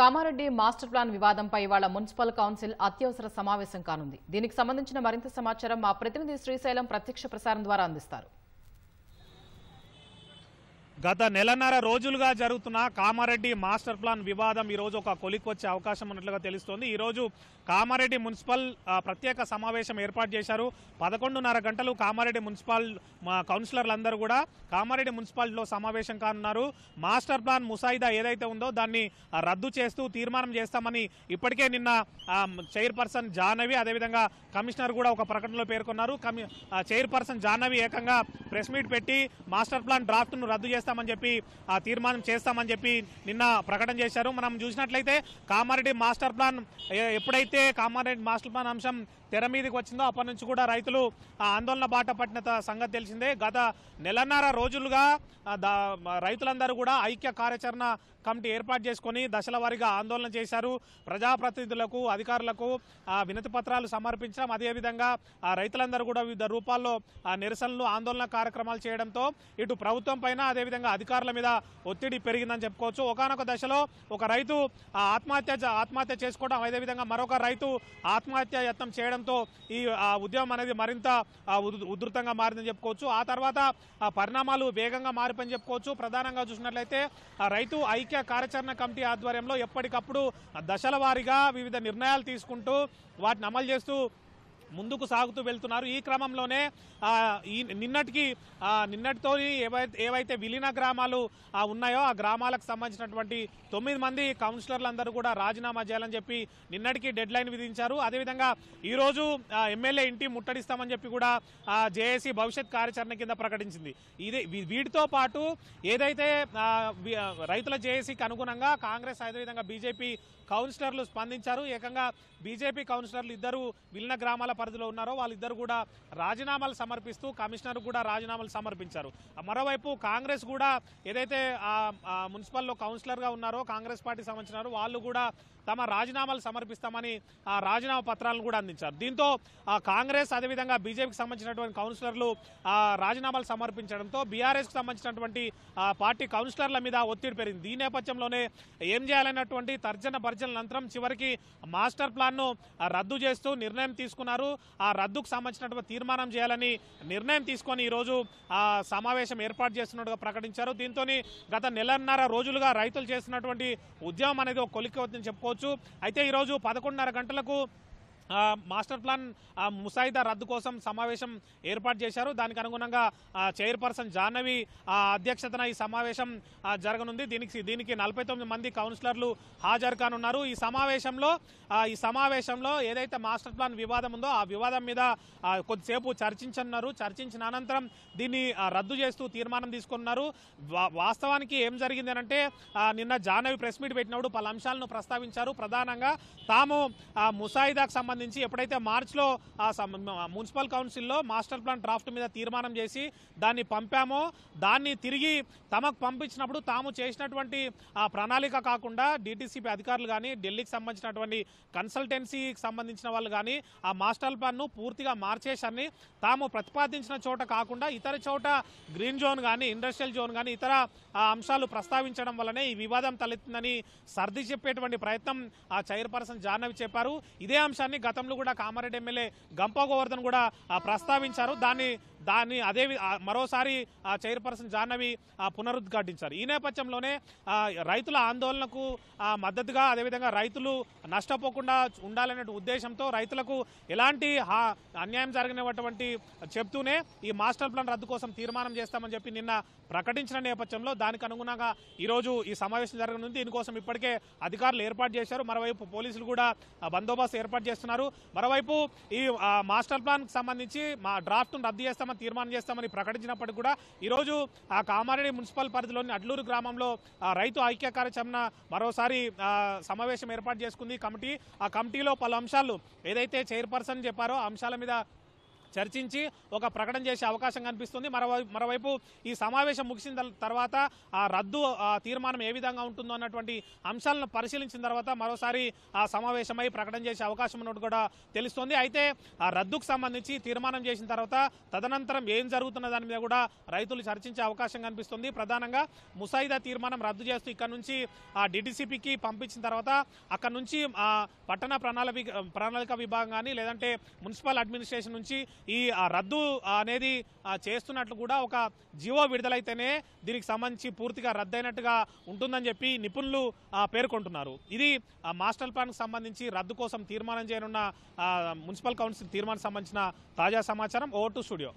Kamareddy master plan వివాదంపై ఇవాళ municipal council అత్యవసర సమావేశం కానుంది దీనికి సంబంధించిన మరింత సమాచారం మా ప్రతినిధి శ్రీశైలం ప్రత్యక్ష ప్రసారం ద్వారా అందిస్తారు గత నెలన్నర రోజులుగా జరుగుతున్న కామారెడ్డి మాస్టర్ ప్లాన్ వివాదం ఈరోజు ఒక కొలిక్కొచ్చే అవకాశం ఉన్నట్లుగా తెలుస్తోంది ఈరోజు కామారెడ్డి మున్సిపల్ ప్రత్యేక సమావేశం ఏర్పాటు చేశారు పదకొండున్నర గంటలు కామారెడ్డి మున్సిపల్ కౌన్సిలర్లందరూ కూడా కామారెడ్డి మున్సిపాలిటీలో సమావేశం కానున్నారు మాస్టర్ ప్లాన్ ముసాయిదా ఏదైతే ఉందో దాన్ని రద్దు చేస్తూ తీర్మానం చేస్తామని ఇప్పటికే నిన్న చైర్పర్సన్ జాహ్నవి అదేవిధంగా కమిషనర్ కూడా ఒక ప్రకటనలో పేర్కొన్నారు చైర్పర్సన్ జాహ్నవి ఏకంగా ప్రెస్ మీట్ పెట్టి మాస్టర్ ప్లాన్ డ్రాఫ్ట్ను రద్దు చేస్తారు చేస్తామని చెప్పి ఆ తీర్మానం చేస్తామని చెప్పి నిన్న ప్రకటన చేశారు మనం చూసినట్లయితే కామారెడ్డి మాస్టర్ ప్లాన్ ఎప్పుడైతే కామారెడ్డి మాస్టర్ ప్లాన్ అంశం తెర మీదకి వచ్చిందో అప్పటి నుంచి కూడా రైతులు ఆందోళన బాట పట్టిన సంగతి తెలిసిందే గత నెలన్నర రోజులుగా రైతులందరూ కూడా ఐక్య కార్యాచరణ కమిటీ ఏర్పాటు చేసుకొని దశల వారీగా ఆందోళన చేశారు ప్రజాప్రతినిధులకు అధికారులకు వినతి పత్రాలు సమర్పించడం అదేవిధంగా రైతులందరూ కూడా వివిధ రూపాల్లో నిరసనలు ఆందోళన కార్యక్రమాలు చేయడంతో ఇటు ప్రభుత్వం పైన అదేవిధంగా అధికారుల మీద ఒత్తిడి పెరిగిందని చెప్పుకోవచ్చు ఒకనొక దశలో ఒక రైతు ఆత్మహత్య ఆత్మహత్య చేసుకోవడం అదేవిధంగా మరొక రైతు ఆత్మహత్య యత్నం చేయడం చేయడంతో ఈ ఉద్యమం అనేది మరింత ఉధృతంగా మారిందని చెప్పుకోవచ్చు ఆ తర్వాత పరిణామాలు వేగంగా మారిపోయి చెప్పుకోవచ్చు ప్రధానంగా చూసినట్లయితే రైతు ఐక్య కార్యాచరణ కమిటీ ఆధ్వర్యంలో ఎప్పటికప్పుడు దశల వివిధ నిర్ణయాలు తీసుకుంటూ వాటిని అమలు చేస్తూ ముందుకు సాగుతూ వెళ్తున్నారు ఈ క్రమంలోనే ఈ నిన్నటికి నిన్నటితో ఏవైతే ఏవైతే విలీన గ్రామాలు ఉన్నాయో ఆ గ్రామాలకు సంబంధించినటువంటి తొమ్మిది మంది కౌన్సిలర్లందరూ కూడా రాజీనామా చేయాలని చెప్పి నిన్నటికి డెడ్ లైన్ విధించారు అదేవిధంగా ఈరోజు ఎమ్మెల్యే ఇంటి ముట్టడిస్తామని చెప్పి కూడా జేఏసీ భవిష్యత్ కార్యాచరణ కింద ప్రకటించింది ఇదే వీటితో పాటు ఏదైతే రైతుల జేఏసీకి అనుగుణంగా కాంగ్రెస్ అదేవిధంగా బీజేపీ కౌన్సిలర్లు స్పందించారు ఏకంగా బీజేపీ కౌన్సిలర్లు ఇద్దరు విల్న గ్రామాల పరిధిలో ఉన్నారో వాళ్ళిద్దరు కూడా రాజీనామాలు సమర్పిస్తూ కమిషనర్ కూడా రాజీనామాలు సమర్పించారు మరోవైపు కాంగ్రెస్ కూడా ఏదైతే మున్సిపల్లో కౌన్సిలర్గా ఉన్నారో కాంగ్రెస్ పార్టీ సంబంధించినారో వాళ్ళు కూడా తమ రాజీనామాలు సమర్పిస్తామని ఆ రాజీనామా పత్రాలను కూడా అందించారు దీంతో కాంగ్రెస్ అదేవిధంగా బీజేపీకి సంబంధించినటువంటి కౌన్సిలర్లు రాజీనామాలు సమర్పించడంతో బీఆర్ఎస్కి సంబంధించినటువంటి పార్టీ కౌన్సిలర్ల మీద ఒత్తిడి పెరిగింది ఈ నేపథ్యంలోనే ఏం చేయాలన్నటువంటి తర్జన భర్జన ఆలోచనల అనంతరం చివరికి మాస్టర్ ప్లాన్ను రద్దు చేస్తూ నిర్ణయం తీసుకున్నారు ఆ రద్దుకు సంబంధించినటువంటి తీర్మానం చేయాలని నిర్ణయం తీసుకొని ఈరోజు ఆ సమావేశం ఏర్పాటు చేస్తున్నట్టుగా ప్రకటించారు దీంతో గత నెలన్నర రోజులుగా రైతులు చేస్తున్నటువంటి ఉద్యమం అనేది ఒక కొలికి చెప్పుకోవచ్చు అయితే ఈరోజు పదకొండున్నర గంటలకు మాస్టర్ ప్లాన్ ముసాయిదా రద్దు కోసం సమావేశం ఏర్పాటు చేశారు దానికి అనుగుణంగా చైర్పర్సన్ జాహ్నవి అధ్యక్షతన ఈ సమావేశం జరగనుంది దీనికి దీనికి నలభై మంది కౌన్సిలర్లు హాజరు కానున్నారు ఈ సమావేశంలో ఈ సమావేశంలో ఏదైతే మాస్టర్ ప్లాన్ వివాదం ఉందో ఆ వివాదం మీద కొద్దిసేపు చర్చించనున్నారు చర్చించిన అనంతరం దీన్ని రద్దు చేస్తూ తీర్మానం తీసుకున్నారు వాస్తవానికి ఏం జరిగింది అంటే నిన్న జాహ్నవి ప్రెస్ మీట్ పెట్టినప్పుడు పలు అంశాలను ప్రస్తావించారు ప్రధానంగా తాము ముసాయిదాకు సంబంధించి సంబంధించి ఎప్పుడైతే మార్చిలో మున్సిపల్ కౌన్సిల్లో మాస్టర్ ప్లాన్ డ్రాఫ్ట్ మీద తీర్మానం చేసి దాన్ని పంపామో దాన్ని తిరిగి తమకు పంపించినప్పుడు తాము చేసినటువంటి ఆ ప్రణాళిక కాకుండా డిటీసీపీ అధికారులు కానీ ఢిల్లీకి సంబంధించినటువంటి కన్సల్టెన్సీకి సంబంధించిన వాళ్ళు కానీ ఆ మాస్టర్ ప్లాన్ను పూర్తిగా మార్చేశారని తాము ప్రతిపాదించిన చోట కాకుండా ఇతర చోట గ్రీన్ జోన్ కానీ ఇండస్ట్రియల్ జోన్ కానీ ఇతర అంశాలు ప్రస్తావించడం వల్లనే ఈ వివాదం తలెత్తిందని సర్ది చెప్పేటువంటి ప్రయత్నం ఆ చైర్పర్సన్ జాహ్నవి చెప్పారు ఇదే అంశాన్ని గతంలో కూడా కామారెడ్డి ఎమ్మెల్యే గంపా గోవర్ధన్ కూడా ప్రస్తావించారు దాన్ని దాన్ని అదే మరోసారి చైర్పర్సన్ జాహ్నవి పునరుద్ఘాటించారు ఈ నేపథ్యంలోనే రైతుల ఆందోళనకు మద్దతుగా అదేవిధంగా రైతులు నష్టపోకుండా ఉండాలనే ఉద్దేశంతో రైతులకు ఎలాంటి అన్యాయం జరిగినటువంటి చెప్తూనే ఈ మాస్టర్ ప్లాన్ రద్దు కోసం తీర్మానం చేస్తామని చెప్పి నిన్న ప్రకటించిన నేపథ్యంలో దానికి అనుగుణంగా ఈరోజు ఈ సమావేశం జరగనుంది దీనికోసం ఇప్పటికే అధికారులు ఏర్పాటు చేశారు మరోవైపు పోలీసులు కూడా బందోబస్తు ఏర్పాటు చేస్తున్నారు మరోవైపు ఈ మాస్టర్ ప్లాన్కి సంబంధించి మా డ్రాఫ్ట్ను రద్దు చేస్తామని చేస్తామని తీర్మానం చేస్తామని ప్రకటించినప్పటికీ కూడా ఈరోజు ఆ కామారెడ్డి మున్సిపల్ పరిధిలోని అడ్లూరు గ్రామంలో రైతు ఐక్య కార్యచరణ మరోసారి సమావేశం ఏర్పాటు చేసుకుంది కమిటీ ఆ కమిటీలో పలు అంశాలు ఏదైతే చైర్పర్సన్ చెప్పారో అంశాల మీద చర్చించి ఒక ప్రకటన చేసే అవకాశం కనిపిస్తుంది మరోవైపు ఈ సమావేశం ముగిసిన తర్వాత ఆ రద్దు తీర్మానం ఏ విధంగా ఉంటుందో అన్నటువంటి అంశాలను పరిశీలించిన తర్వాత మరోసారి ఆ సమావేశమై ప్రకటన చేసే అవకాశం ఉన్నట్టు కూడా తెలుస్తోంది అయితే ఆ రద్దుకు సంబంధించి తీర్మానం చేసిన తర్వాత తదనంతరం ఏం జరుగుతున్న దాని మీద కూడా రైతులు చర్చించే అవకాశం కనిపిస్తుంది ప్రధానంగా ముసాయిదా తీర్మానం రద్దు చేస్తూ ఇక్కడ నుంచి ఆ డిటిసిపికి పంపించిన తర్వాత అక్కడ నుంచి పట్టణ ప్రణాళిక ప్రణాళిక విభాగం కానీ లేదంటే మున్సిపల్ అడ్మినిస్ట్రేషన్ నుంచి ఈ రద్దు అనేది చేస్తున్నట్లు కూడా ఒక జివో విడుదలైతేనే దీనికి సంబంధించి పూర్తిగా రద్దయినట్టుగా ఉంటుందని చెప్పి నిపుణులు పేర్కొంటున్నారు ఇది మాస్టర్ ప్లాన్కు సంబంధించి రద్దు కోసం తీర్మానం చేయనున్న మున్సిపల్ కౌన్సిల్ తీర్మానం సంబంధించిన తాజా సమాచారం ఓవర్ టు స్టూడియో